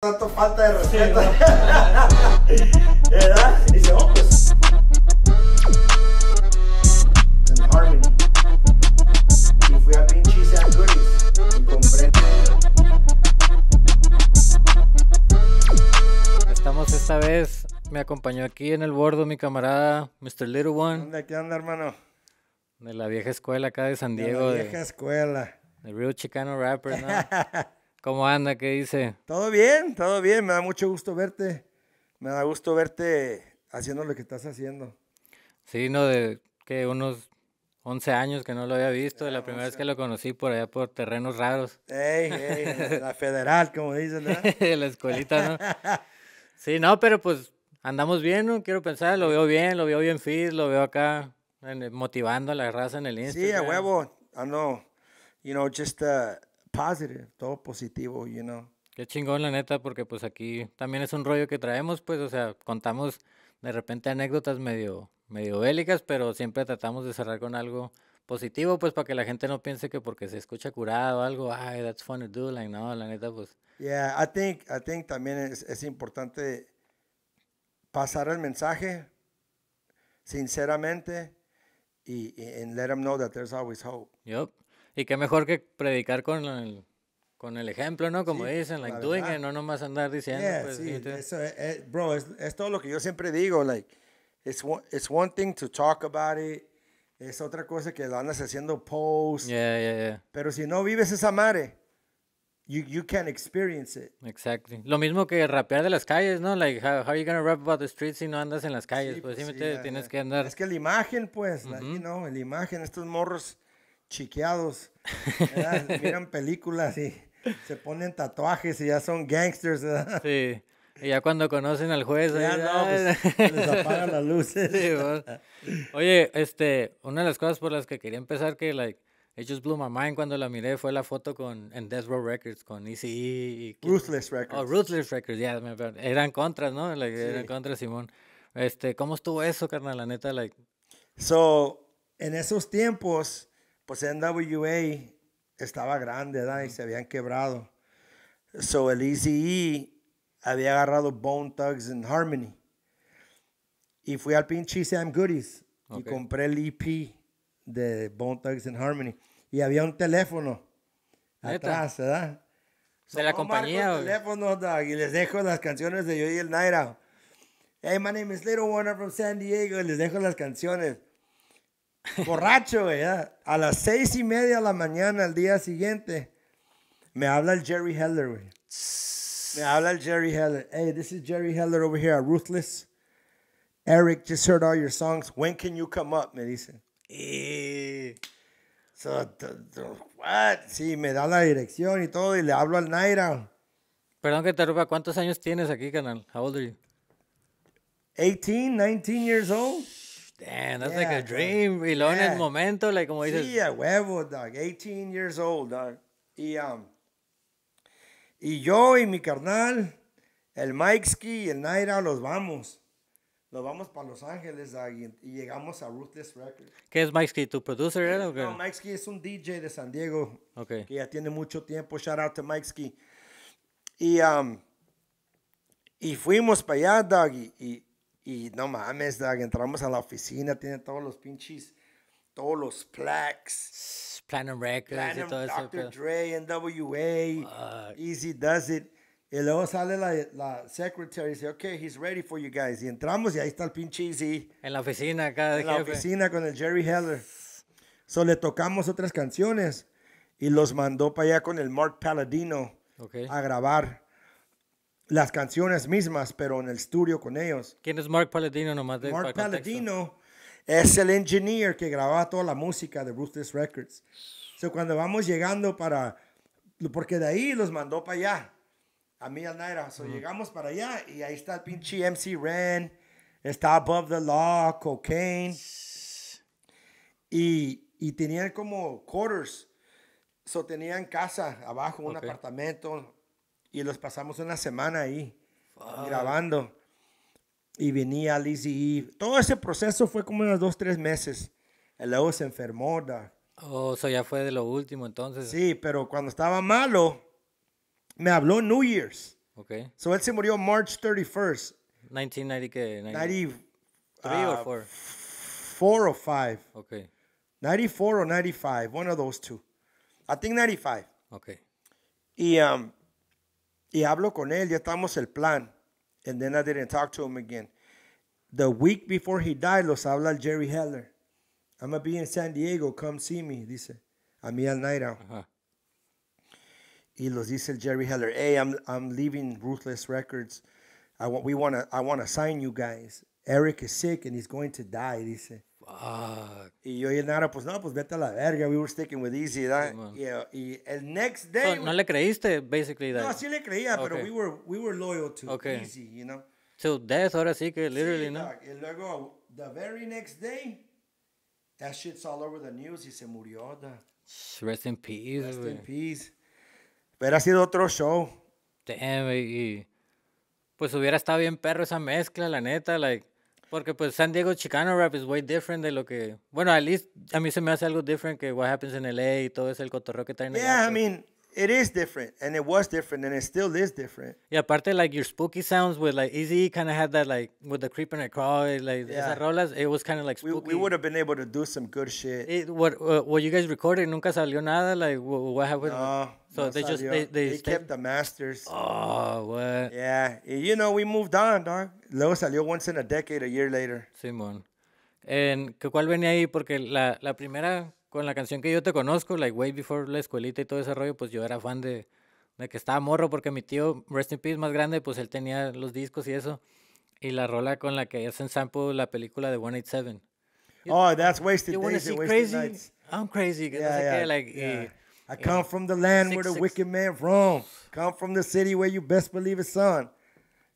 tanto falta de respeto. Estamos esta vez. Me acompañó aquí en el bordo mi camarada, Mr. Little One. ¿Dónde anda, hermano? De la vieja escuela acá de San Diego. De la vieja escuela. De real Chicano rapper, ¿no? ¿Cómo anda? ¿Qué dice? Todo bien, todo bien. Me da mucho gusto verte. Me da gusto verte haciendo lo que estás haciendo. Sí, no, de que unos 11 años que no lo había visto. de la primera vez que lo conocí por allá por terrenos raros. Ey, ey, la federal, como dicen, ¿no? la escuelita, ¿no? Sí, no, pero pues andamos bien, ¿no? Quiero pensar, lo veo bien, lo veo bien fit, lo veo acá motivando a la raza en el Instagram. Sí, a huevo. Ando, you know, just... Uh, positive, todo positivo, you know. Qué chingón, la neta, porque pues aquí también es un rollo que traemos, pues, o sea, contamos de repente anécdotas medio, medio bélicas, pero siempre tratamos de cerrar con algo positivo, pues, para que la gente no piense que porque se escucha curado o algo, ay, that's fun to do, like, no, la neta, pues. Yeah, I think, I think también es, importante pasar el mensaje sinceramente y, y and let them know that there's always hope. Yep. Y qué mejor que predicar con el, con el ejemplo, ¿no? Como dicen, like doing it, no nomás andar diciendo. Pues, sí, eso es, bro, es, todo lo que yo siempre digo, like, it's one, it's one thing to talk about it, es otra cosa que lo andas haciendo post. Yeah, yeah, yeah. Pero si no vives esa madre, you, you can't experience it. Exactly. Lo mismo que rapear de las calles, ¿no? Like, how, are you gonna rap about the streets si no andas en las calles? pues, sí, pues tienes que andar. Es que la imagen, pues, ¿no? la imagen, estos morros chiqueados, ¿verdad? miran películas y se ponen tatuajes y ya son gangsters. Sí. Y ya cuando conocen al juez, ya no, pues, les apagan las luces. Oye, este, una de las cosas por las que quería empezar que like It just blew my mind cuando la miré. Fue la foto con, en Death Row Records, con ECE e y... Ruthless Records. Oh, Ruthless Records, ya. eran contras, ¿no? Eran contra Simón. Este, ¿Cómo estuvo eso, carnal? La neta, like... So, en esos tiempos, pues NWA estaba grande, ¿verdad? Y se habían quebrado. So el ECE e había agarrado Bone Thugs and Harmony. Y fui al pinche Sam Goodies y compré el EP de Bone Thugs and Harmony. Y había un teléfono atrás, ¿verdad? de la compañía. y les dejo las canciones de Yo y el Naira. Hey, my name is Little Warner from San Diego. Y les dejo las canciones borracho, A las seis y media de la mañana, al día siguiente, me habla el Jerry Heller, Me habla el Jerry Heller. Hey, this is Jerry Heller over here at Ruthless. Eric just heard all your songs. When can you come up? Me dice. Eh. So, what? Sí, me da la dirección y todo, y le hablo al Naira. Perdón que te ¿cuántos años tienes aquí, canal? How old are you? 18, 19 years old. Damn, that's like a dream. Y luego en el momento, like, como dices. Sí, a huevo, dog. 18 years old, dog. Y, um, y yo y mi carnal, el Mike Ski y el Naira, los vamos. los vamos para Los Ángeles dog, y, llegamos a Ruthless Records. ¿Qué es Mike Ski? ¿Tu producer era No, Mike Ski es un DJ de San Diego. Okay. Que ya tiene mucho tiempo. Shout out to Mike Ski. Y, um, y fuimos para allá, dog. y y no mames, entramos a la oficina, tiene todos los pinches, todos los plaques. Planet Records y todo eso. Dr. Dre, NWA, Easy Does It. Y luego sale la, la secretary y dice, ok, he's ready for you guys. Y entramos y ahí está el pinche Easy. En la oficina acá. De en la oficina con el Jerry Heller. So le tocamos otras canciones y los mandó para allá con el Mark Paladino a grabar las canciones mismas, pero en el estudio con ellos. ¿Quién es Mark Palladino nomás? De, Mark Palladino es el engineer que grababa toda la música de Ruthless Records. So, cuando vamos llegando para... Porque de ahí los mandó para allá, a mí al Naira. So, Llegamos para allá y ahí está el pinche MC Ren, está Above the Law, Cocaine. Y, y tenían como quarters. So, tenían casa abajo, un apartamento, y los pasamos una semana ahí grabando. Y venía Lizzie Eve. Todo ese proceso fue como unos dos, tres meses. El luego se enfermó, Doc. Oh, eso ya fue de lo último entonces. Sí, pero cuando estaba malo, me habló New Year's. Ok. So él se murió March 31st. 1990 qué? 93 uh, or 4? 4 ah, or 5. Okay. 94 o 95, one of those two. I think 95. Ok. Y um, Y hablo con él, ya estamos el plan. And then I didn't talk to him again. The week before he died, los habla el Jerry Heller. I'm going to be in San Diego, come see me, dice. A mí al Night Out. Uh -huh. Y los dice el Jerry Heller, hey, I'm, I'm leaving Ruthless Records. I want, we wanna, I want to sign you guys. Eric is sick and he's going to die, dice. Ah. Y yo y el Nara, pues no, pues vete a la verga, we were sticking with Easy, y, el next day. ¿No le creíste, basically? That? No, sí le creía, pero we were, we were loyal to okay. Easy, you know? so death, ahora sí que, literally, ¿no? Y luego, the very next day, that shit's all over the news y se murió, da. Rest in peace, Rest in peace. Pero ha sido otro show. Damn, y. Pues hubiera estado bien perro esa mezcla, la neta, like porque pues San Diego Chicano rap es way different de lo que, bueno, at least a mí se me hace algo different que what happens in LA y todo ese el cotorreo que traen. Yeah, I pues. mean, It is different, and it was different, and it still is different. Yeah, aparte, like your spooky sounds with like Easy kind of had that like with the creeping and crawl like yeah. rolas. It was kind of like spooky. We, we would have been able to do some good shit. It, what uh, what you guys recorded? Nunca salió nada. Like what, what happened? No, so no they salió. just they they, they kept the masters. Oh what? Yeah, you know we moved on, dog. Luego salió once in a decade, a year later. Simón, que cuál venía ahí porque la la primera con la canción que yo te conozco, like Way Before la escuelita y todo ese rollo, pues yo era fan de, de que estaba morro porque mi tío, Rest in Peace, más grande, pues él tenía los discos y eso. Y la rola con la que hacen sample la película de 187. Oh, that's wasted you days and wasted crazy? nights. I'm crazy. Yeah, yeah, like, yeah. I come from the land where the wicked man roams. Come from the city where you best believe his son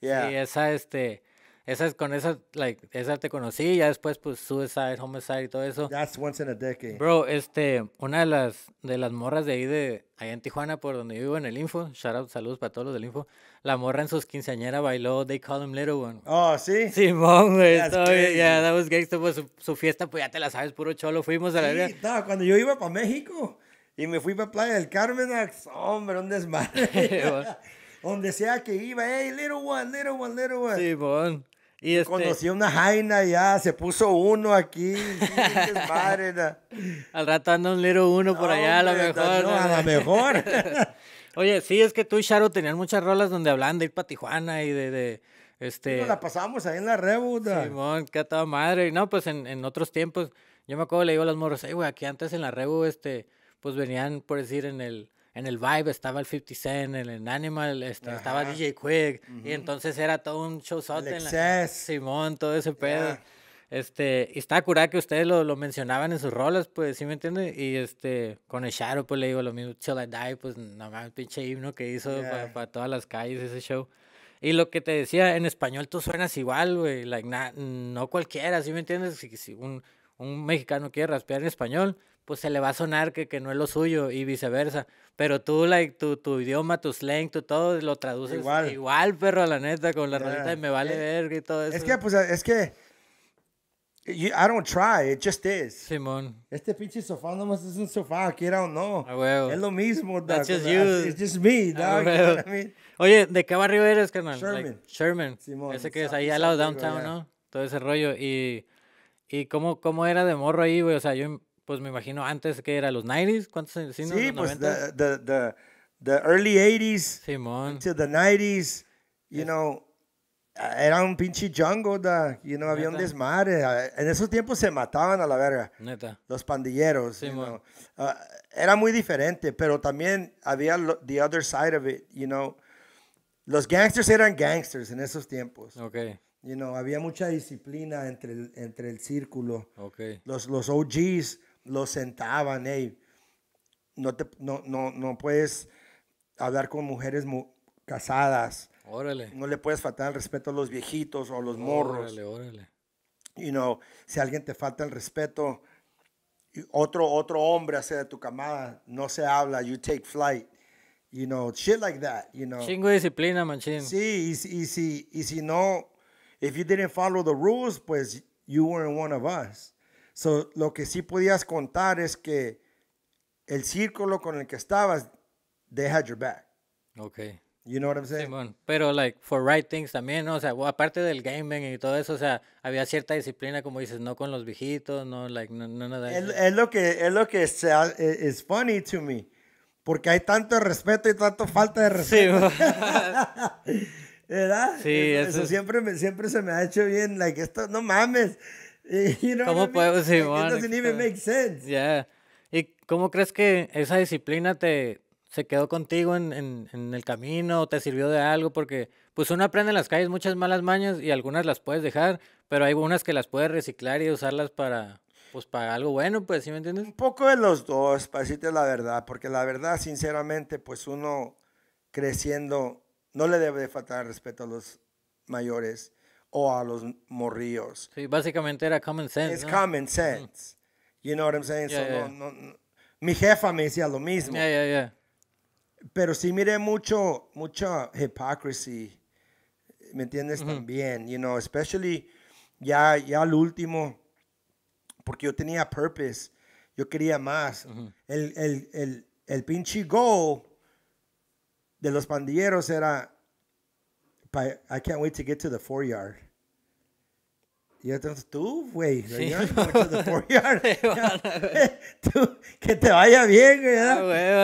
Yeah. Sí, esa, este, esa, con esa, like, esa te conocí, ya después, pues, Suicide, Homicide y todo eso. That's once in a decade. Bro, este, una de las, de las morras de ahí, de, allá en Tijuana, por donde vivo, en el Info, shout out, saludos para todos los del Info, la morra en sus quinceañeras bailó They Call Him Little One. Oh, ¿sí? Simón, güey, ya, that was gangster, pues, su, su, fiesta, pues, ya te la sabes, puro cholo, fuimos a la... Sí, cuando yo iba para México y me fui para Playa del Carmen, ah, hombre, un desmadre. donde sea que iba, hey, little one, little one, little one. Sí, mon. Y este... Conocí una jaina ya, se puso uno aquí. madre, Al rato anda un little uno por allá, a lo mejor. a lo mejor. Oye, sí, es que tú y Charo tenían muchas rolas donde hablaban de ir para Tijuana y de... de este... Nos la pasamos ahí en la rebuda. Simón, que qué toda madre. No, pues en, en, otros tiempos, yo me acuerdo, le digo a las morros. hey, güey, aquí antes en la rebu, este, pues venían, por decir, en el en el Vibe estaba el 50 Cent, en el Animal este, estaba DJ Quick, y entonces era todo un showzote en la, Simón, todo ese pedo. Este, y está curada que ustedes lo, lo, mencionaban en sus rolas, pues, ¿sí me entiendes? Y este, con el Shadow, pues le digo lo mismo, Chill I Die, pues nada más, pinche himno que hizo para todas las calles ese show. Y lo que te decía, en español tú suenas igual, güey, no cualquiera, ¿sí me entiendes? Si, un, un mexicano quiere raspear en español, pues se le va a sonar que, que no es lo suyo y viceversa. Pero tú, like, tu, tu idioma, tu slang, tu todo, lo traduces igual, igual perro, a la neta, con la yeah. y me vale eh, verga y todo eso. Es que, pues, es que... I don't try, it just is. Simón. Este pinche sofá nomás es un sofá, quiera o no. A huevo. Es lo mismo. Dog. That's just you. It's just me, dog. Oye, ¿de qué barrio eres, hermano? Sherman. Like, Sherman. Ese que es ahí al lado downtown, ¿no? Todo ese rollo. Y, y cómo, cómo era de morro ahí, güey. O sea, yo pues me imagino antes que era los 90s, ¿cuántos años? Sí, sí pues the, the, the, early 80s Simón. to the 90s, you know, era un pinche jungle, you know, había un desmadre. En esos tiempos se mataban a la verga. Neta. Los pandilleros. Ah, era muy diferente, pero también había the other side of it, you know. Los gangsters eran gangsters en esos tiempos. Okay. You know, había mucha disciplina entre el, entre el círculo. Okay. Los, los OGs lo sentaban, hey, no, te, no, puedes hablar con mujeres casadas. Órale. No le puedes faltar el respeto a los viejitos o a los morros. Órale, órale. You know, si alguien te falta el respeto, otro, otro hombre hace de tu camada, no se habla, you take flight. You know, shit like that, you know. Chingo disciplina, manchín. Sí, y, si, y si no, if you didn't follow the rules, pues you weren't one of us. So, lo que sí podías contar es que el círculo con el que estabas, they had your back. Okay. You know what I'm saying? Pero, like, for right things también, ¿no? O sea, aparte del gaming y todo eso, o sea, había cierta disciplina, como dices, no con los viejitos, no, like, no, nada. Es, lo que, es lo que es, funny to me, porque hay tanto respeto y tanto falta de respeto. ¿Verdad? Sí, eso, eso, siempre, siempre se me ha hecho bien, like, esto, no mames. ¿Cómo podemos It doesn't even ¿Y cómo crees que esa disciplina te se quedó contigo en, en, el camino o te sirvió de algo? Porque pues uno aprende en las calles muchas malas mañas y algunas las puedes dejar, pero hay unas que las puedes reciclar y usarlas para, pues para algo bueno, pues, ¿sí me entiendes? Un poco de los dos, para decirte la verdad, porque la verdad, sinceramente, pues uno creciendo no le debe faltar respeto a los mayores o a los morrillos. Sí, básicamente era common sense. Es common sense. You know what I'm saying? mi jefa me decía lo mismo. Yeah, Pero sí miré mucho, mucha hypocrisy, ¿me entiendes? También, you know, especially ya, ya al último, porque yo tenía purpose, yo quería más. el, el, el, el pinche goal de los pandilleros era pa, I can't wait to get to the four yard. Ya entonces tú, güey, sí. tú, que te vaya bien, güey. Ah,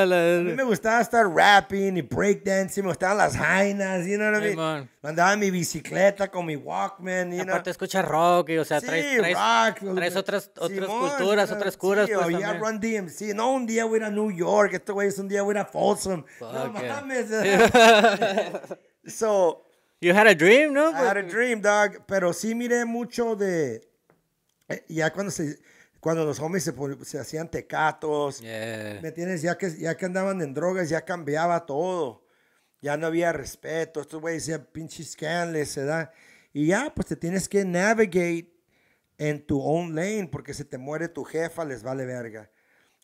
a mí me gustaba estar rapping y breakdancing, me gustaban las jainas, you know what I mean? Andaba en mi bicicleta con mi Walkman, you know? Aparte escuchas rock, y, o sea, traes, traes, otras, otras culturas, otras curas. Sí, pues, ya Run DMC, no, un día voy a ir a New York, este güey es un día voy a ir Folsom. no so... You had a dream, ¿no? I had a dream, dog. Pero sí miré mucho de. Eh, ya cuando se. Cuando los homies se, se hacían tecatos, ¿me entiendes? Ya que, ya que andaban en drogas, ya cambiaba todo. Ya no había respeto. Estos güeyes decían pinches canles, da. Y ya, pues te tienes que navigate en tu own lane, porque si te muere tu jefa, les vale verga.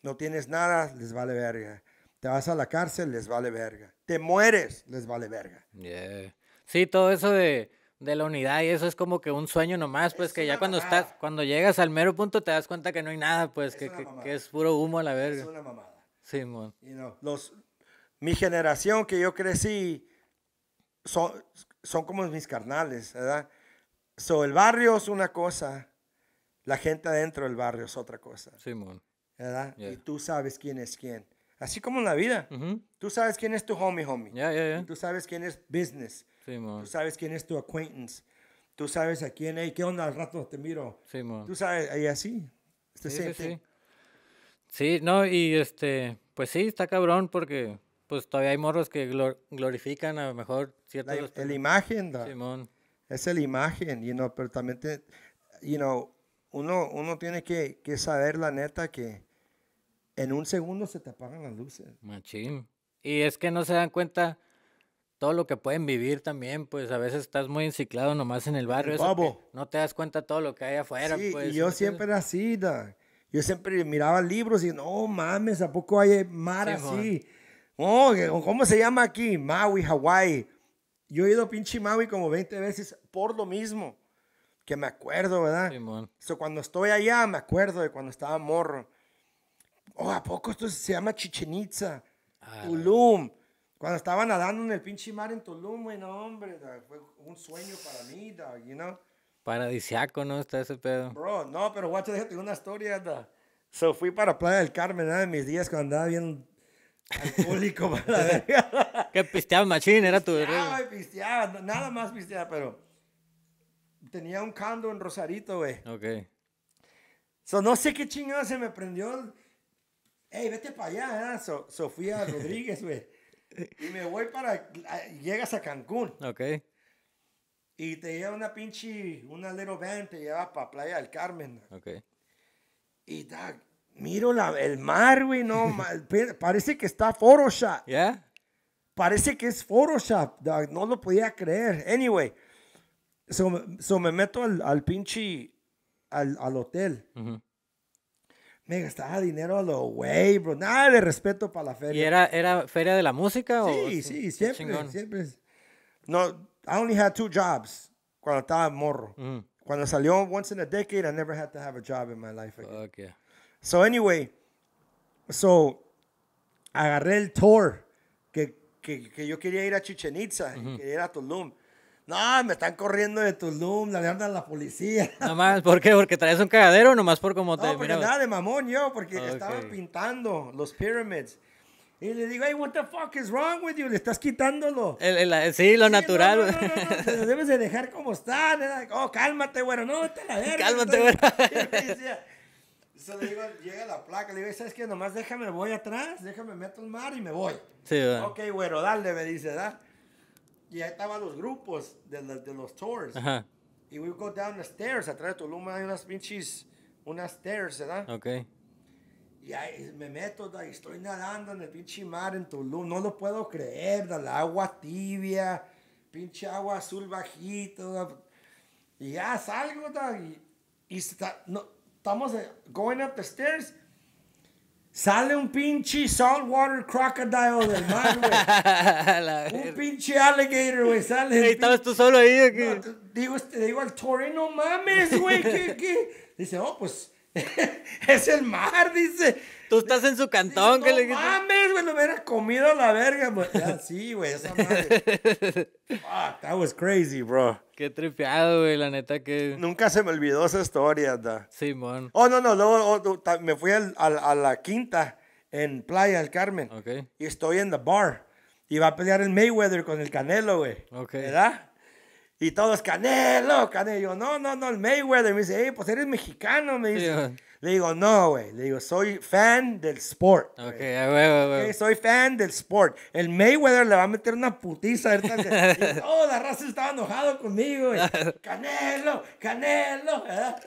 No tienes nada, les vale verga. Te vas a la cárcel, les vale verga. Te mueres, les vale verga. Yeah. Sí, todo eso de, de la unidad y eso es como que un sueño nomás, pues que ya cuando estás, cuando llegas al mero punto te das cuenta que no hay nada, pues que, que, es puro humo a la verga. Es una mamada. Sí, mon. los, mi generación que yo crecí son, son como mis carnales, ¿verdad? So, el barrio es una cosa, la gente adentro del barrio es otra cosa. Simón. ¿Verdad? Y tú sabes quién es quién. Así como en la vida. Tú sabes quién es tu homie, homie. ya, ya. tú sabes quién es business. Tú sabes quién es tu acquaintance. Tú sabes a quién, hay ¿qué onda? Al rato te miro. Tú sabes, ahí así. Este, sí, sí, sí. no, y este, pues sí, está cabrón porque pues todavía hay morros que glorifican a lo mejor cierto La, imagen, da. Simón. Es la imagen, y no pero también, te, you know, uno, uno tiene que, que saber la neta que en un segundo se te apagan las luces. Machín. Y es que no se dan cuenta todo lo que pueden vivir también, pues a veces estás muy enciclado nomás en el barrio. no te das cuenta todo lo que hay afuera. y pues, yo siempre era así, yo siempre miraba libros y no mames, ¿a poco hay mar así? Oh, ¿Cómo se llama aquí? Maui, Hawái. Yo he ido a pinche Maui como 20 veces por lo mismo. Que me acuerdo, ¿verdad? cuando estoy allá, me acuerdo de cuando estaba morro. Oh, ¿a poco esto se llama Chichen Itza? Ah, cuando estaba nadando en el pinche mar en Tulum, güey, no, hombre, fue un sueño para mí, da, you know. Paradisiaco, ¿no? Está ese pedo. Bro, no, pero guacho, déjate una historia, da. So, fui para Playa del Carmen, en mis días cuando andaba bien público para la verga. que pisteaba machín, era tu Ah, pisteaba, nada más pisteaba, pero tenía un cando en Rosarito, güey. Ok. So, no sé qué chingada se me prendió. Ey, vete para allá, ¿eh? Sofía Rodríguez, güey y me voy para. Ah, llegas a Cancún. Ok. Y te lleva una pinche. Una little van, te lleva para Playa del Carmen. Ok. Y da, miro la, el mar, güey, no. parece que está Photoshop. ¿Yeah? Parece que es Photoshop, no lo podía creer. Anyway, so, me meto al, al pinche. Al, al hotel me gastaba dinero a lo güey, bro. Nada de respeto para la feria. ¿Y era, era feria de la música? Sí, o, sí, siempre, siempre. No, I only had two jobs cuando estaba morro. Cuando salió Once in a Decade, I never had to have a job in my life again. Okay. So anyway, so agarré el tour que, que, que yo quería ir a Chichen Itza, mm quería ir a Tulum. No, me están corriendo de Tulum, le andan la policía. más, ¿por qué? ¿Porque traes un cagadero nomás por como te No, porque nada de mamón yo, porque ah, estaba pintando los pyramids. Y le digo, hey, what the fuck is wrong with you? Le estás quitándolo. El, sí, lo natural. No, no, no, debes de dejar como está. Oh, cálmate, güero. No, te la verga. Cálmate, güero. Entonces le digo, llega la placa, le digo, ¿sabes qué? Nomás déjame, voy atrás, déjame, meto el mar y me voy. Sí, ¿verdad? Ok, güero, dale, me dice, ¿verdad? y ahí estaban los grupos de, de, los tours. Y we go down the stairs, atrás de Tulum hay unas pinches, unas stairs, ¿verdad? Ok. Y ahí me meto, y estoy nadando en el pinche mar en Tulum, no lo puedo creer, da, la agua tibia, pinche agua azul bajito, y ya salgo, y, estamos eh, going up the stairs, Sale un pinche saltwater crocodile del mar, güey. un pinche alligator, güey. Sale. Hey, estabas tú solo ahí. No, digo, este, digo al Torino, no mames, güey. ¿qué, ¿Qué, Dice, oh, pues es el mar, dice. Tú estás en su cantón, que no mames, güey, lo hubiera comido a la verga, güey. sí, güey, esa ah, that was crazy, bro. Qué tripeado, güey, la neta que. Nunca se me olvidó esa historia, anda. mon. Oh, no, no, luego oh, me fui al, a la quinta en Playa del Carmen. Ok. Y estoy en the bar. Y va a pelear el Mayweather con el Canelo, güey. Ok. ¿Verdad? Y todos, Canelo, Canelo. yo, no, no, no, el Mayweather. Me dice, hey, pues eres mexicano. Me dice. le digo, no, güey. Le digo, soy fan del sport. Wey. Ok, güey, güey, güey. soy fan del sport. El Mayweather le va a meter una putiza. y toda la raza estaba enojado conmigo, Canelo, Canelo.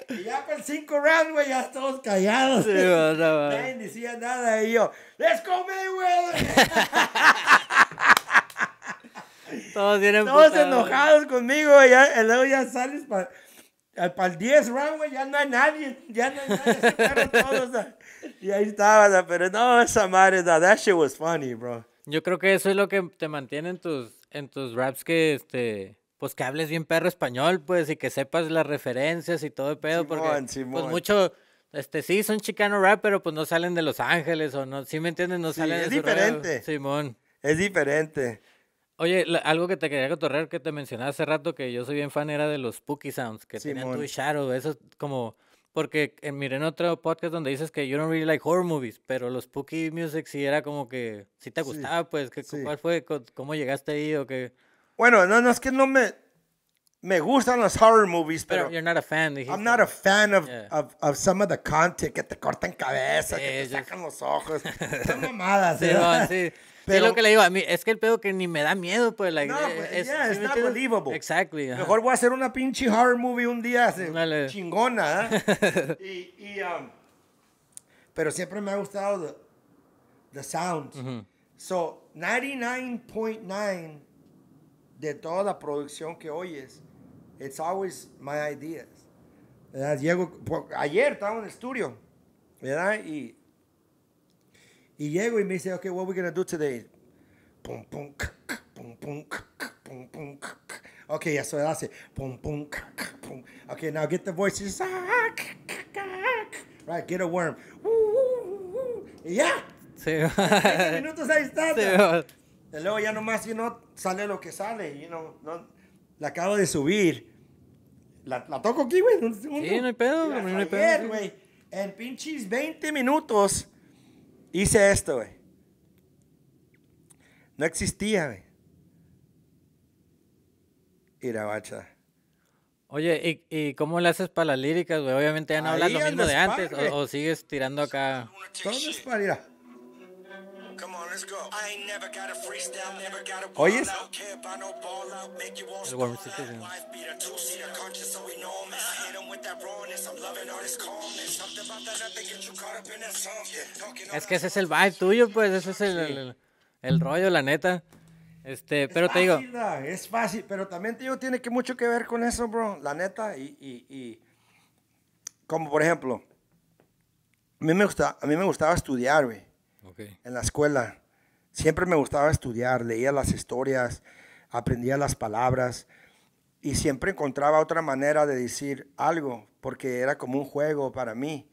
Y ya con cinco rounds, güey, ya todos callados. Sí, no, Nadie decía nada. Y yo, let's go, Mayweather. Todos enojados conmigo, Y luego ya sales para eh, para el 10 round, ya no hay nadie. Ya no hay nadie. todos, y ahí estaba, pero no, esa madre, that shit was funny, bro. Yo creo que eso es lo que te mantiene en tus, en tus raps que, este, pues que hables bien perro español, pues, y que sepas las referencias y todo el pedo, porque, pues, mucho... Este, sí, son chicano rap, pero pues no salen de Los Ángeles o no, ¿sí me entiendes? No salen de diferente. Simón. Es diferente. Oye, algo que te quería cotorrear que te mencionaba hace rato, que yo soy bien fan, era de los spooky sounds que tienen tenían Shadow. Eso es como. Porque eh, en otro podcast donde dices que you don't really like horror movies, pero los spooky music sí era como que. si te gustaba, pues. qué ¿Cuál fue? ¿Cómo llegaste ahí o qué? Bueno, no, no es que no me. Me gustan los horror movies, pero. you're not a fan, I'm not a fan of, of, of, some of the content que te cortan cabeza, que te sacan los ojos. Son mamadas, ¿eh? sí es lo que le digo a mí, es que el pedo que ni me da miedo, pues. la no, eh, pues, es, yeah, it's not believable. Mejor voy a hacer una pinche horror movie un día chingona, ¿eh? y, y um, pero siempre me ha gustado the, sound. So, 99.9 de toda la producción que oyes, it's always my ideas. Llego, ayer estaba en el estudio, ¿verdad? Y y llego y me dice, ok, what are we gonna do today? Pum, pum, pum, pum, pum, pum, Ok, ya so hace. it. Pum, pum, pum. Okay, now get the voices. Ah, right, get a worm. Y ya. Sí. minutos ahí está. Y luego ya nomás, sale lo que sale. You know, no, la acabo de subir. La, toco aquí, güey. Sí, no hay pedo, no hay pedo. En pinches 20 minutos Hice esto, güey. No existía, güey. la bacha. Oye, ¿y, ¿y, cómo le haces para las líricas, güey? Obviamente ya no hablas lo mismo de antes, o, sigues tirando acá. Todo es para, ¿Oyes? Es que ese es el vibe tuyo, pues, ese es el, el, rollo, la neta. Este, pero te digo. es fácil, pero también te digo, tiene que mucho que ver con eso, bro, la neta. Y, y, y como por ejemplo, a mí me, gusta, a mí me gustaba estudiar, Okay. En la escuela. Siempre me gustaba estudiar, leía las historias, aprendía las palabras y siempre encontraba otra manera de decir algo, porque era como un juego para mí,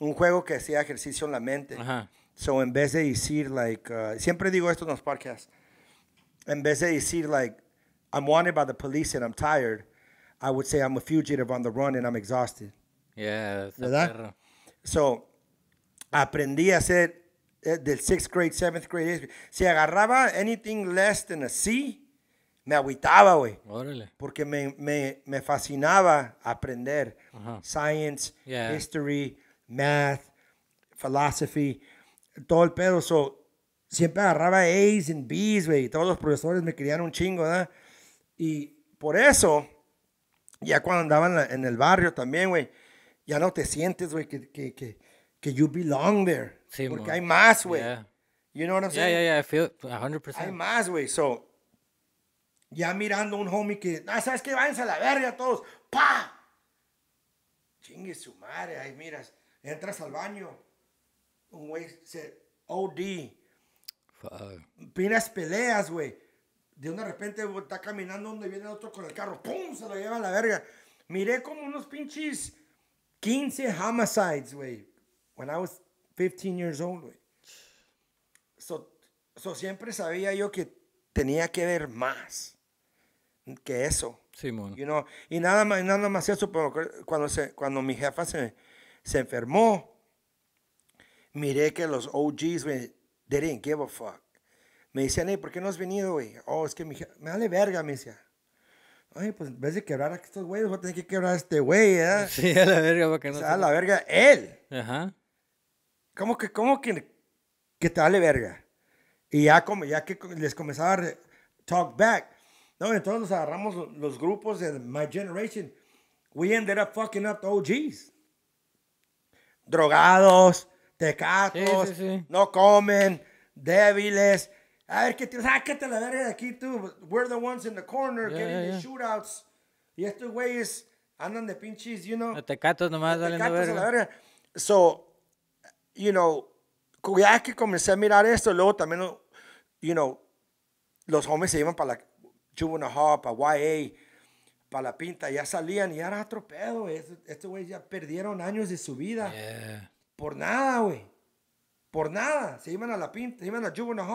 un juego que hacía ejercicio en la mente. So, en vez de decir, like, uh, siempre digo esto en los en vez de decir, like, I'm wanted by the police and I'm tired, I would say I'm a fugitive on the run and I'm exhausted. Yeah, ¿verdad? So, aprendí a hacer eh, del sixth grade, 7th grade, si agarraba anything less than a C, me agüitaba, güey. Porque me, me, me, fascinaba aprender science, history, math, philosophy, todo el pedo. siempre agarraba A's and B's, güey. Todos los profesores me querían un chingo, ¿verdad? Y por eso, ya cuando andaba en, en el barrio también, güey, ya no te sientes, güey, que, que, que, que you belong there. Porque hay más, güey. Yeah. You know what I'm saying? Yeah, yeah, yeah, I feel it 100%. Hay más, güey. So, ya mirando un homie que, ah, ¿sabes qué? Váyanse a la verga todos. ¡Pa! Chingue su madre. Ahí miras, entras al baño. Un güey se OD. Pinas peleas, güey. De una repente está caminando donde viene otro con el carro. ¡Pum! Se lo lleva a la verga. Miré como unos pinches 15 homicides, güey. When I was 15 years old, güey. So, so siempre sabía yo que tenía que ver más que eso. Simón. You know? Y nada más, nada eso, pero cuando, se, cuando mi jefa se, se enfermó, miré que los OGs, güey, they didn't give a fuck. Me decían, hey, ¿por qué no has venido, güey? Oh, es que mi jefa, me la verga, me decía. Ay, pues en vez de quebrar a estos güeyes, voy a tener que quebrar a este güey, ¿eh? Sí, a la verga, porque no. O sea, a la verga, él. Ajá. ¿Cómo que, cómo que, que te vale verga? Y ya, como, ya que les comenzaba a talk back, no, entonces nos agarramos los, grupos de My Generation. We ended up fucking up the OGs. Drogados, tecatos, no comen, débiles. A ver, ¿qué te, Sáquete la verga de aquí tú. We're the ones in the corner getting the shootouts. Y estos güeyes andan de pinches, you know. Los tecatos nomás, los tecatos la verga. So, you know, ya que comencé a mirar esto, luego también, you know, los hombres se iban para la Juvenile para YA, para la pinta, ya salían y era otro pedo, Estos güeyes ya perdieron años de su vida. Por nada, güey. Por nada. Se iban a la pinta, se iban a Juvenile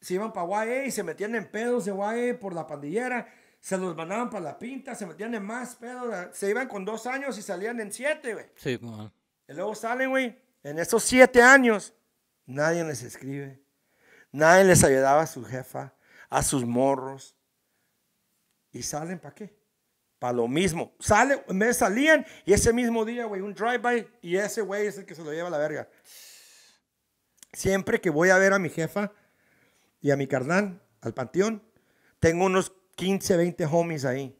se iban para YA y se metían en pedos de YA por la pandillera. Se los mandaban para la pinta, se metían en más pedos. Se iban con dos años y salían en siete, güey. Sí, Y luego salen, güey en esos siete años, nadie les escribe. Nadie les ayudaba a su jefa, a sus morros. ¿Y salen para qué? Para lo mismo. Sale, me salían y ese mismo día, güey, un drive-by y ese güey es el que se lo lleva a la verga. Siempre que voy a ver a mi jefa y a mi carnal al panteón, tengo unos 15, 20 homies ahí.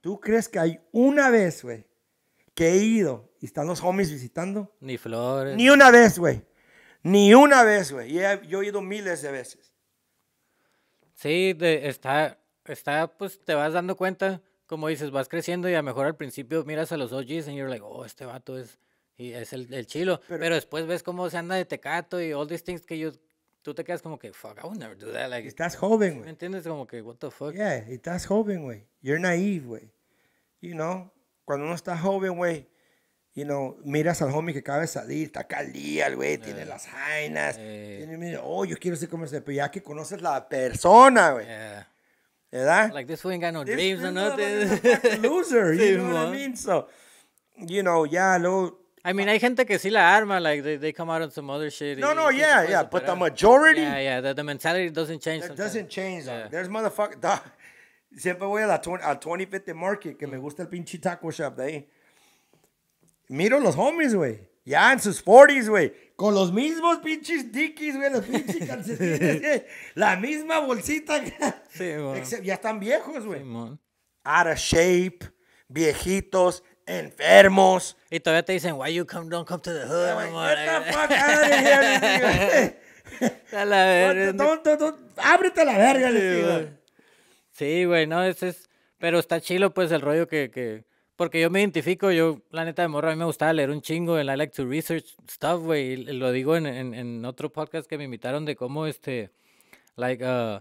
¿Tú crees que hay una vez, güey, he ido y están los homies visitando. Ni flores. Ni una vez, güey. Ni una vez, güey. Yo he ido miles de veces. Sí, está, está, pues te vas dando cuenta, como dices, vas creciendo y a lo mejor al principio miras a los OGs y you're like, oh, este vato es, y es el, chilo. Pero, después ves cómo se anda de tecato y all these things que yo, tú te quedas como que, fuck, I would never do that. estás joven, güey. ¿Me entiendes? Como que, what the fuck. Yeah, estás joven, güey. You're naive, güey. You know, cuando uno está joven, güey, you know, miras al homie que acaba de salir, está caldía, güey, tiene eh, las jainas, eh. oh, yo quiero ser como ese, pero ya que conoces la persona, güey. Yeah. ¿Verdad? Like, this ain't got no dreams or nothing. loser, you know what I mean? So, you know, ya yeah, I mean, ah. hay gente que sí la arma, like they, come out on some other shit. No, no, yeah, yeah, but the majority. Yeah, yeah, the, mentality doesn't change. It doesn't change. There's motherfucker. Siempre voy a al 25th Market, que me mm. gusta el pinche taco shop de ahí. Miro los homies, güey. Ya en sus 40s, güey. Con los mismos pinches dickies, güey. Los pinches calcetines, La misma bolsita. Sí, Except, ya están viejos, güey. Out of shape. Viejitos enfermos. Y todavía te dicen, why you come, don't come to the hood, güey. Get the fuck out of here, la verga. ábrete la verga, güey. Sí, güey, no, ese es. Pero está chilo, pues, el rollo que, que. Porque yo me identifico, yo, la neta de morro, a mí me gustaba leer un chingo el I like to research stuff, güey. Lo digo en, en, en, otro podcast que me invitaron de cómo este. Like, uh,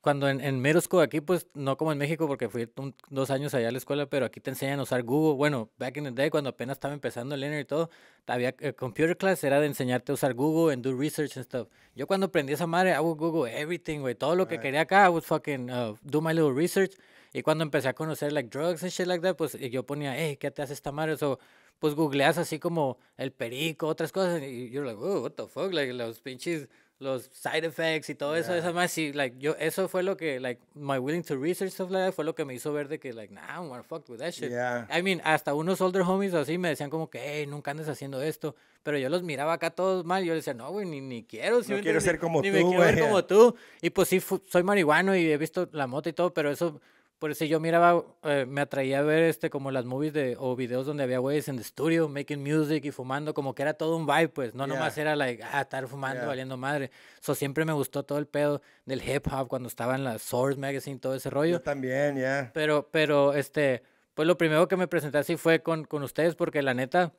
cuando en, en Merosco aquí, pues no como en México, porque fui dos años allá a la escuela, pero aquí te enseñan a usar Google. Bueno, back in the day, cuando apenas estaba empezando el internet y todo, había eh, computer class, era de enseñarte a usar Google and do research and stuff. Yo cuando aprendí esa madre, I would Google everything, güey. Todo lo que quería acá, I would fucking uh, do my little research. Y cuando empecé a conocer, like, drugs and shit like that, pues yo ponía, hey, ¿qué te hace esta madre? So, pues googleas así como el perico, otras cosas, y yo like, oh, what the fuck, like, los pinches los side effects y todo eso, más like, yo, eso fue lo que, like, my willing to research stuff like fue lo que me hizo ver de que, like, nah, I'm fuck with that shit. I mean, hasta unos older homies así me decían como que, hey, nunca andes haciendo esto, pero yo los miraba acá todos mal, y yo decía, no, güey, ni, ni quiero. Si no quiero ser como tú, Ni me quiero ver como tú, y pues sí, soy marihuano y he visto la moto y todo, pero eso por eso yo miraba, eh, me atraía a ver este como las movies de, o videos donde había güeyes en el estudio, making music y fumando, como que era todo un vibe, pues. No nomás era like, ah, estar fumando, valiendo madre. So siempre me gustó todo el pedo del hip hop cuando estaba en la Source Magazine, todo ese rollo. Yo también, ya. Pero, pero, este, pues lo primero que me presenté así fue con, con ustedes, porque la neta,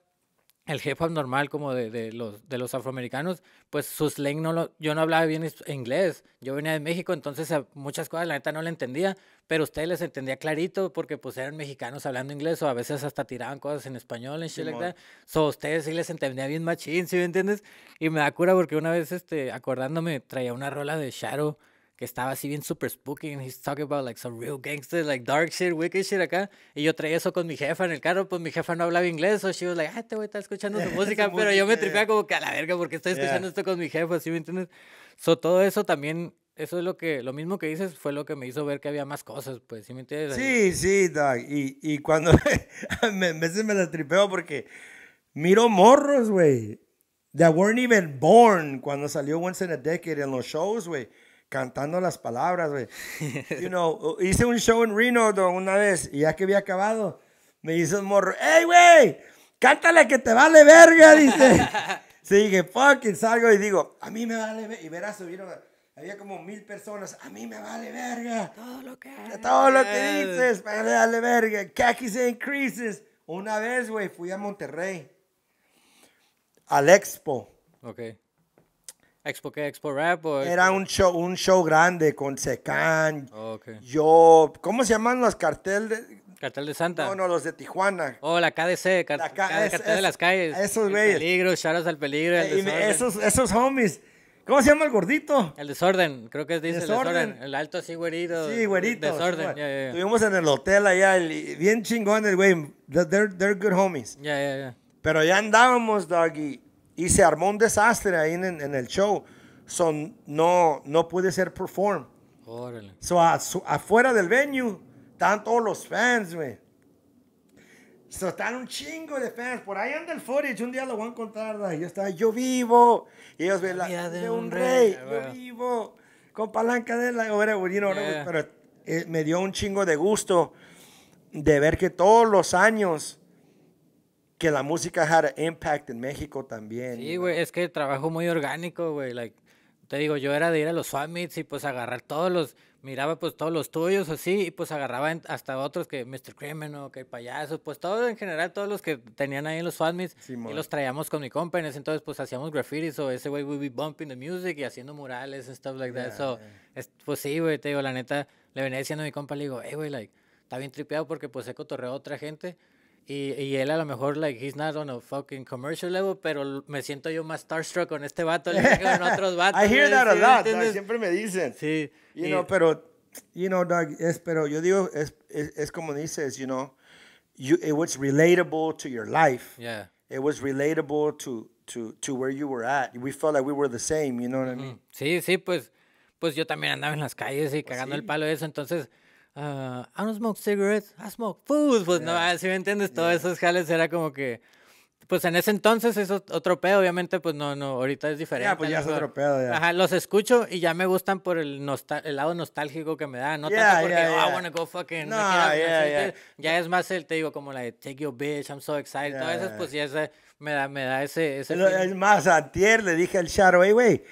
el jefe hop normal como de, los, de los afroamericanos, pues su slang no lo, yo no hablaba bien inglés, yo venía de México, entonces ah, muchas cosas la neta no la entendía, pero ustedes les entendía clarito porque pues eran mexicanos hablando inglés o a veces hasta tiraban cosas en español, en shit like that. So ustedes sí les entendía bien machín, ¿sí me entiendes? Y me da cura porque una vez este, acordándome traía una rola de Shadow que estaba así bien super spooky and he's talking about like some real gangster like dark shit wicked shit acá y yo traía eso con mi jefa en el carro pues mi jefa no hablaba inglés o she was like ah voy a estar escuchando su música pero yo me tripeaba como que a la verga porque estoy escuchando esto con mi jefa ¿sí me entiendes? So todo eso también eso es lo que lo mismo que dices fue lo que me hizo ver que había más cosas pues ¿sí me entiendes? Sí, sí, dog. Y, y cuando me, a veces me la tripeo porque miro morros, güey. That weren't even born cuando salió Once in a Decade en los shows, güey cantando las palabras, güey. You know, hice un show en Reno una vez y ya que había acabado, me dice un morro, ¡Ey, güey! ¡Cántale que te vale verga! Dice. Sí, dije, fucking salgo y digo, a mí me vale verga. Y verás, subieron, había como mil personas, a mí me vale verga. Todo lo que, Todo lo que dices, me vale verga. Khakis creases. Una vez, güey, fui a Monterrey, al expo. Ok. ¿Expo qué? ¿Expo Rap? Era un show, un show grande con Secán. Yo, ¿cómo se llaman los carteles? Cartel de Santa. No, no, los de Tijuana. Oh, la KDC, Cartel de las Calles. Esos güeyes. peligro, Charas al peligro. esos, esos homies. ¿Cómo se llama el gordito? El desorden, creo que dice el desorden. El alto así güerito. Sí, güerito. Desorden, yeah, Estuvimos en el hotel allá, bien chingón el güey. They're, they're good homies. Ya, ya, ya. Pero ya andábamos, doggy y se armó un desastre ahí en, el show. Son, no, no pude ser perform. Órale. So, afuera del venue están todos los fans, güey. So, están un chingo de fans. Por ahí anda el footage. Un día lo voy a encontrar. Yo estaba, yo vivo. Y ellos ven la, de, un rey. Yo vivo. Con palanca de la. Pero eh, me dio un chingo de gusto de ver que todos los años que la música had an impact en México también. Sí, güey, es que trabajo muy orgánico, güey. Like, te digo, yo era de ir a los summits y pues agarrar todos los, miraba pues todos los tuyos así y pues agarraba hasta otros que Mr. Crimen o que payasos, pues todos en general, todos los que tenían ahí en los summits y los traíamos con mi compa en ese entonces pues hacíamos graffiti o ese güey would be bumping the music y haciendo murales and stuff like that. eso pues sí, güey, te digo, la neta, le venía diciendo a mi compa, le digo, hey, güey, like, está bien tripeado porque pues he cotorreado a otra gente y, y, él a lo mejor, like, he's not on a fucking commercial level, pero me siento yo más starstruck con este vato, le con otros vatos. I hear that a lot, siempre me dicen. Sí. You know, pero, you know, dog, es, yo digo, es, es, como dices, you know, you, it was relatable to your life. Yeah. It was relatable to, to, to where you were at. We felt like we were the same, you know what I mean? Sí, sí, pues, pues yo también andaba en las calles y pues cagando el palo de eso, entonces Ah, I don't smoke cigarettes, I smoke food. Pues no, si me entiendes, todos esos jales era como que. Pues en ese entonces eso, otro pedo, obviamente, pues no, no, ahorita es diferente. Ya, pues ya es otro pedo, ya. Ajá, los escucho y ya me gustan por el, lado nostálgico que me da, no yeah, tanto porque, oh, ah, I wanna go fucking... No, ya, ya es más el, te digo, como la de take your bitch, I'm so excited, Todos esos pues ya ese, me da, me da ese... ese es más, antier le dije al Shadow, hey, güey,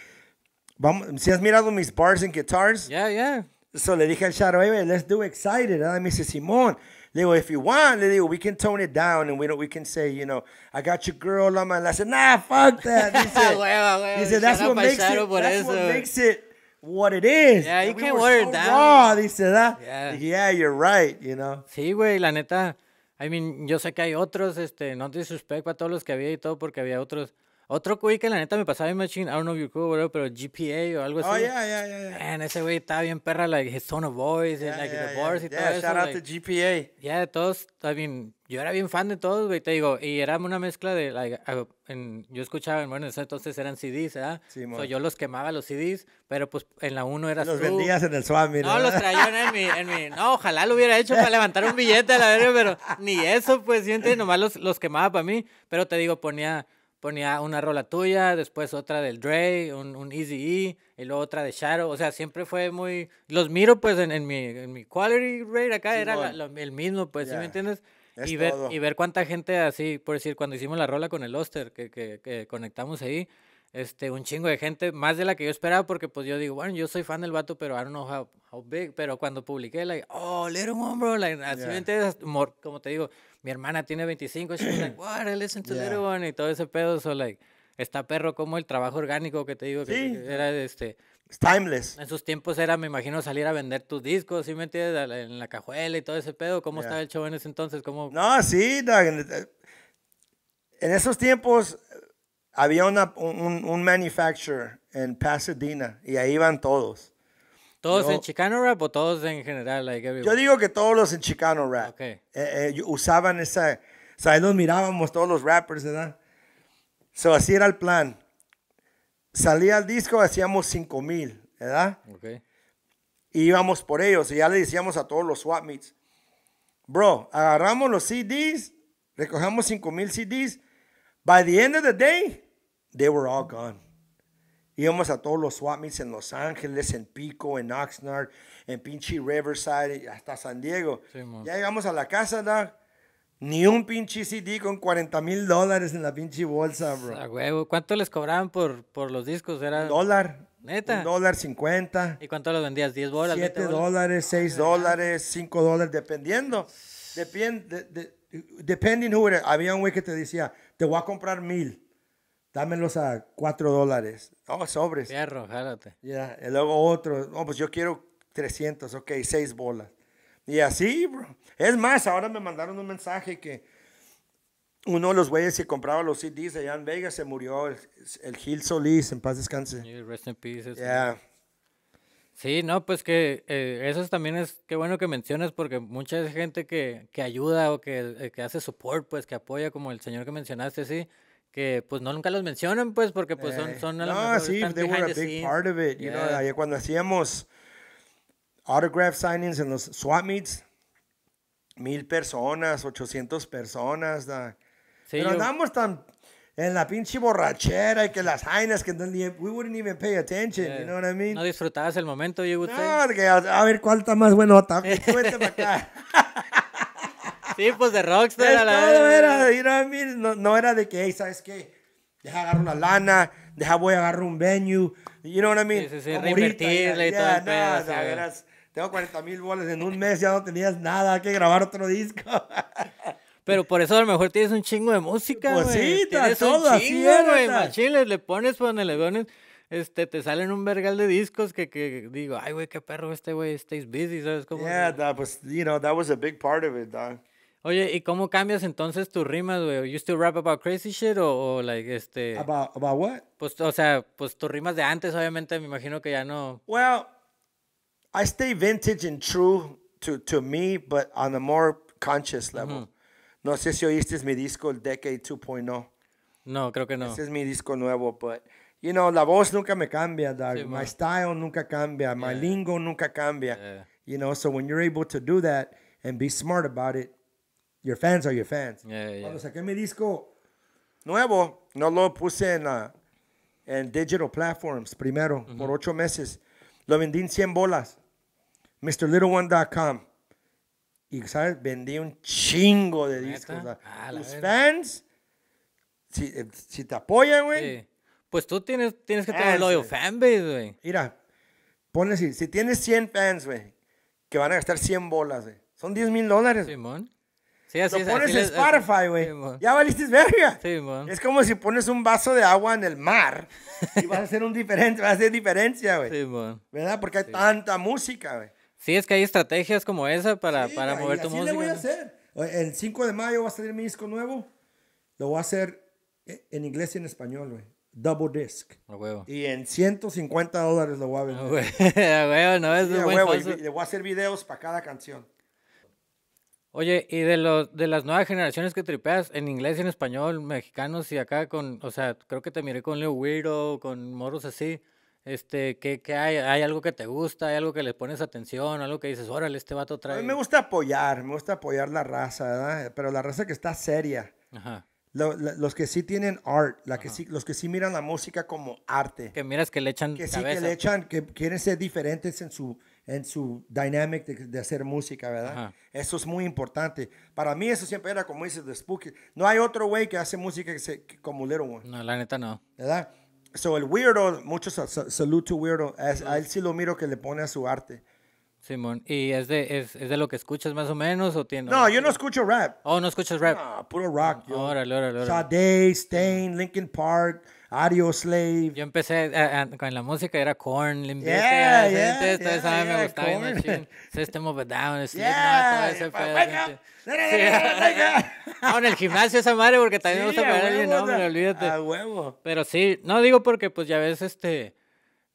vamos, si has mirado mis bars and guitars... Ya, ya. So le dije al Shadow, hey, let's do excited. Ah, Me dice, Simón. Le digo, if you want, le digo, we can tone it down and we, don't, we can say, you know, I got your girl on my last. Nah, fuck that. Dice, dice that's, what makes, it, that's what makes it what it is. Yeah, you can't water so it down. Raw, dice, ah Yeah. yeah, you're right, you know. Sí, güey, la neta. I mean, yo sé que hay otros, este, no te suspecto a todos los que había y todo porque había otros otro güey que la neta me pasaba bien machine, I don't know if you're cool, pero GPA o algo oh, así. Oh, yeah, yeah, yeah. yeah. Man, ese güey estaba bien perra, like his tone of voice, like the bars y todo shout eso. shout out to GPA. Yeah, todos, I mean, yo era bien fan de todos, güey, te digo, y era una mezcla de, like, yo escuchaba, bueno, en ese entonces eran CDs, ¿verdad? Sí, so, yo los quemaba los CDs, pero pues en la 1 era Los vendías en el swap, mira. No, los traían en mi, en mi, no, ojalá lo hubiera hecho para levantar un billete a la verga, pero ni eso, pues, siente, nomás los, los quemaba para mí, pero te digo, ponía ponía una rola tuya, después otra del Dre, un, un Easy E, y luego otra de Shadow. O sea, siempre fue muy. Los miro, pues, en, en, mi, en mi quality rate acá era el mismo, pues, ¿sí me entiendes? y, ver, y ver cuánta gente así, por decir, cuando hicimos la rola con el Oster, que, que, conectamos ahí, este, un chingo de gente, más de la que yo esperaba, porque pues yo digo, bueno, yo soy fan del vato, pero I don't know how, big, pero cuando publiqué, like, oh, little one, bro, así me entiendes, como te digo, mi hermana tiene 25, y y todo ese pedo, so like, está perro como el trabajo orgánico que te digo que sí. era este timeless en sus tiempos era me imagino salir a vender tus discos y me en la cajuela y todo ese pedo cómo estaba el show en ese entonces cómo no sí eh, en esos tiempos eh, había una, un, un manufacturer en Pasadena y ahí iban todos ¿Todos en Chicano Rap o todos en general? yo digo que todos los en Chicano Rap. Eh, eh, usaban esa... O sea, ahí nos mirábamos todos los rappers, ¿verdad? así era el plan. Salía el disco, hacíamos 5 mil, ¿verdad? Y íbamos por ellos y ya le decíamos a todos los swap meets, bro, agarramos los CDs, recogemos 5 mil CDs. By the end of the day, they were all gone. Íbamos a todos los swap meets en Los Ángeles, en Pico, en Oxnard, en pinche Riverside, hasta San Diego. ya llegamos a la casa, ¿no? Ni un pinche CD con 40 mil dólares en la pinche bolsa, bro. A huevo. ¿Cuánto les cobraban por, por los discos? Era... Un dólar. ¿Neta? Un dólar cincuenta. ¿Y cuánto los vendías? ¿10 dólares? 7 ah, dólares, 6 dólares, 5 dólares, dependiendo. Depend, depending who Había un güey que te decía, te voy a comprar mil dámelos a 4 dólares. no sobres. Pierro, jálate. Ya, y luego otro, no pues yo quiero 300, ok, seis bolas. Y así, bro. Es más, ahora me mandaron un mensaje que uno de los güeyes que compraba los CDs de Jan Vegas se murió, el, Gil Solís, en paz descanse. rest in peace. Yeah. Sí, no, pues que eh, eso también es, qué bueno que mencionas, porque mucha gente que, ayuda o que, eh, que hace support, pues que apoya, como el señor que mencionaste, sí, que pues no nunca los mencionan pues porque pues son eh, son a lo no, mejor sí, they were a big part of it, you cuando hacíamos autograph signings en los swap meets, mil personas, 800 personas, pero andamos tan en la pinche borrachera y que las jainas que we wouldn't even pay attention, you know what I mean? No disfrutabas el momento, yo no, Que a, ver cuál está más bueno, cuéntame acá. Sí, pues de rockstar. era, you know no, era de que, ¿sabes qué? Deja agarrar una lana, deja voy a agarrar un venue, you know what I mean? y todo el tengo 40 mil bolas en un mes, ya no tenías nada, que grabar otro disco. Pero por eso a lo mejor tienes un chingo de música, pues güey. sí, tienes todo un chingo, güey. Machines, le pones, el este, te salen un vergal de discos que, que digo, ay, güey, qué perro este güey, stays busy, ¿sabes cómo? Yeah, that was, pues, you know, that was a big part of it, dog. Oye, ¿y cómo cambias entonces tus rimas, güey? ¿You still rap about crazy shit o, like este? About, about what? Pues, o sea, pues tus rimas de antes, obviamente, me imagino que ya no. Well, I stay vintage and true to to me, but on a more conscious level. No sé si oíste mi disco el Decade 2.0. No, creo que no. Ese es mi disco nuevo, pero, you know, la voz nunca me cambia, dog. my style nunca cambia, my lingo nunca cambia. You know, so when you're able to do that and be smart about it, Your fans are your fans. Cuando saqué mi disco nuevo, no lo puse en, en digital platforms primero, por ocho meses. Lo vendí en 100 bolas. MrLittleOne.com. Y, ¿sabes? Vendí un chingo de discos. Ah, Los fans, eh, si, te apoyan, güey. Pues tú tienes, tienes que tener ah, loyal fanbase, güey. Mira, ponle así. Si tienes 100 fans, güey, que van a gastar 100 bolas, Son 10 mil dólares. Simón. Sí, lo pones en Spotify, güey. ya valiste verga. Sí, es como si pones un vaso de agua en el mar y vas a hacer un diferente, vas a hacer diferencia, güey. Sí, ¿Verdad? Porque hay tanta música, güey. Sí, es que hay estrategias como esa para, para mover tu así música. le voy a hacer. El 5 de mayo va a salir mi disco nuevo. Lo voy a hacer en inglés y en español, güey. Double disc. A huevo. Y en 150 dólares lo voy a vender. A huevo, no es sí, a huevo. Y le voy a hacer videos para cada canción. Oye, y de los de las nuevas generaciones que tripeas en inglés y en español, mexicanos y acá con, o sea, creo que te miré con Leo Weirdo, con moros así. Este, ¿qué, qué hay? ¿Hay algo que te gusta? ¿Hay algo que le pones atención? ¿Algo que dices, órale, este vato trae? A mí me gusta apoyar, me gusta apoyar la raza, ¿verdad? Pero la raza que está seria. Ajá. los que sí tienen art, la que sí, los que sí miran la música como arte. Que miras que le echan Que sí, que le echan, que quieren ser diferentes en su, en su dynamic de, hacer música, ¿verdad? Eso es muy importante. Para mí eso siempre era como dices, de Spooky. No hay otro güey que hace música que se, como Little One. No, la neta no. ¿Verdad? So el Weirdo, muchos salute to Weirdo, a él sí lo miro que le pone a su arte. Simón, ¿y es de, es, es de lo que escuchas más o menos o tiene? No, yo no escucho rap. Oh, no escuchas rap. Ah, puro rock. Yo. Órale, órale, órale. Sade, Stain, Linkin Park, Ario Slave. Yo empecé eh, eh, con la música, era Korn, Limp yeah, yeah, yeah, ah, me gustaba System of a Down, Slipknot, todo ese en el gimnasio esa madre, porque también me gusta poner el nombre, olvídate. A huevo. Pero sí, no digo porque pues ya ves este...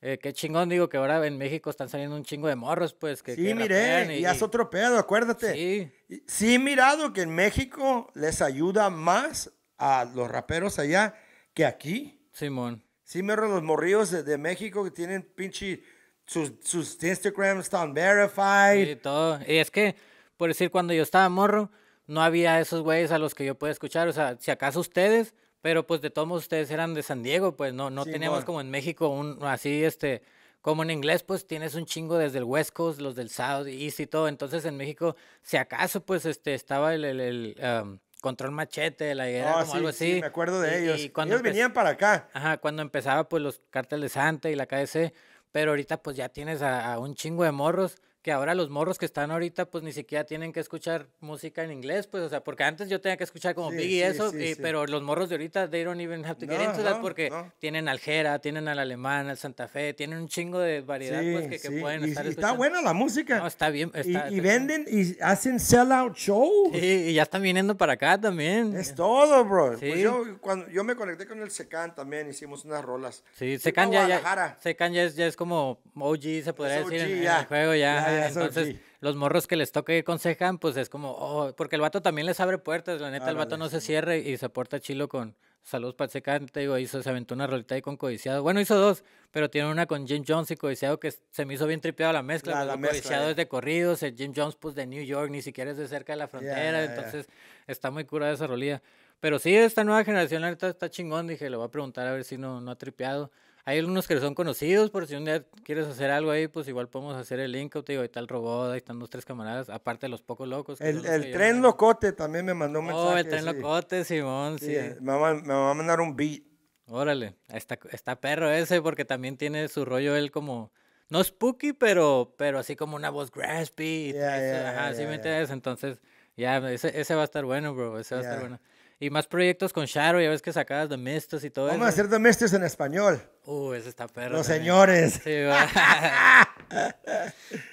Eh, qué chingón, digo, que ahora en México están saliendo un chingo de morros, pues. Que, sí, que y, haz es otro pedo, acuérdate. Sí. Sí, mirado que en México les ayuda más a los raperos allá que aquí. Simón. Sí, mero los morrillos de, México que tienen pinche. Sus, sus están verified. Sí, todo. Y es que, por decir, cuando yo estaba morro, no había esos güeyes a los que yo pueda escuchar. O sea, si acaso ustedes, pero pues de todos modos ustedes eran de San Diego, pues no, no teníamos como en México un así, este, como en inglés, pues tienes un chingo desde el West Coast, los del South, East y todo. Entonces en México, si acaso, pues este, estaba el, el, el um, Control machete, la higuera, ah, algo así. Sí, me acuerdo de ellos. Y cuando ellos venían para acá. Ajá, cuando empezaba pues los cárteles Santa y la KDC, pero ahorita pues ya tienes a un chingo de morros que ahora los morros que están ahorita, pues ni siquiera tienen que escuchar música en inglés, pues, o sea, porque antes yo tenía que escuchar como Biggie y eso, pero los morros de ahorita, they don't even have to get into porque tienen Aljera, tienen al alemán, al Santa Fe, tienen un chingo de variedad, pues, que, pueden y, estar y Está buena la música. está bien. y, venden y hacen out show. y ya están viniendo para acá también. Es todo, bro. Pues yo, cuando yo me conecté con el Secan también, hicimos unas rolas. Sí, Secan ya, Secan ya es, ya es como OG, se podría decir, en, el juego ya Ah, entonces, los morros que les toque y aconsejan, pues es como, oh", porque el vato también les abre puertas, la neta, el ah, vato no se cierra y se porta chilo con Saludos para te digo, hizo, se aventó una rolita ahí con Codiciado. Bueno, hizo dos, pero tiene una con Jim Jones y Codiciado que se me hizo bien tripeado la mezcla. Pues, codiciado es de corridos, el Jim Jones pues de New York, ni siquiera es de cerca de la frontera, entonces está muy curada esa rolía. Pero sí, esta nueva generación, la está chingón. Dije, le voy a preguntar a ver si no, no ha tripeado. Hay algunos que son conocidos, por si un día quieres hacer algo ahí, pues igual podemos hacer el link, te digo, ahí está el robot, ahí están los tres camaradas, aparte de los pocos locos. el, tren locote también me mandó un Oh, el tren locote, Simón, sí. Eh, me, va, a mandar un beat. Órale, está, perro ese, porque también tiene su rollo él como, no spooky, pero, pero así como una voz graspy. ajá, sí me entiendes, entonces, ya, ese, ese va a estar bueno, bro, ese va a estar bueno. Y más proyectos con Sharo, ya ves que sacabas de Mistos y todo Vamos eso. Vamos a hacer de Mistos en español. Uy, uh, ese está perro. Los señores.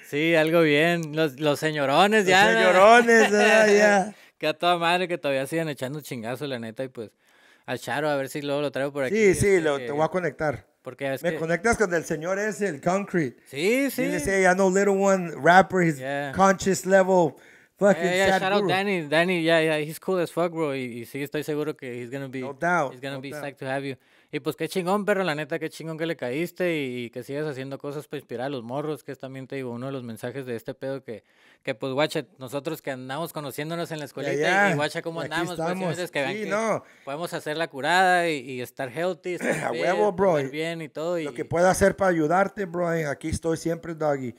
Sí, algo bien. Los, los señorones ya. Los señorones, ya. Que a toda madre que todavía siguen echando chingazo, la neta, y pues a Charo, a ver si luego lo traigo por aquí. Sí, sí, este, lo, te voy a conectar. Porque Me conectas con el señor ese, el Concrete. Sí, sí. Y dice, I know Little One rapper, his conscious level eh, yeah, yeah, shout out Danny. Danny, yeah, yeah, he's cool as fuck, bro. Y, sí, estoy seguro que he's gonna be, he's gonna be doubt. psyched to have you. Y pues qué chingón, perro, la neta, qué chingón que le caíste y, que sigas haciendo cosas para inspirar a los morros, que es también, te digo, uno de los mensajes de este pedo que, que pues, guacha, nosotros que andamos conociéndonos en la escuelita y guacha cómo andamos, pues, que, podemos hacer la curada y, estar healthy, estar bien, y todo. Lo que pueda hacer para ayudarte, bro, eh, aquí estoy siempre, doggy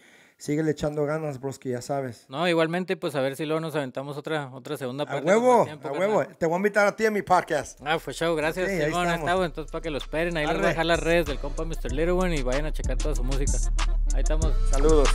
le echando ganas, que ya sabes. No, igualmente, pues a ver si luego nos aventamos otra, otra segunda parte. A huevo, a huevo. Te voy a invitar a ti en mi podcast. Ah, pues show, gracias. Sí, estamos. Entonces, para que lo esperen, ahí les voy las redes del compa Mr. Little y vayan a checar toda su música. Ahí estamos. Saludos.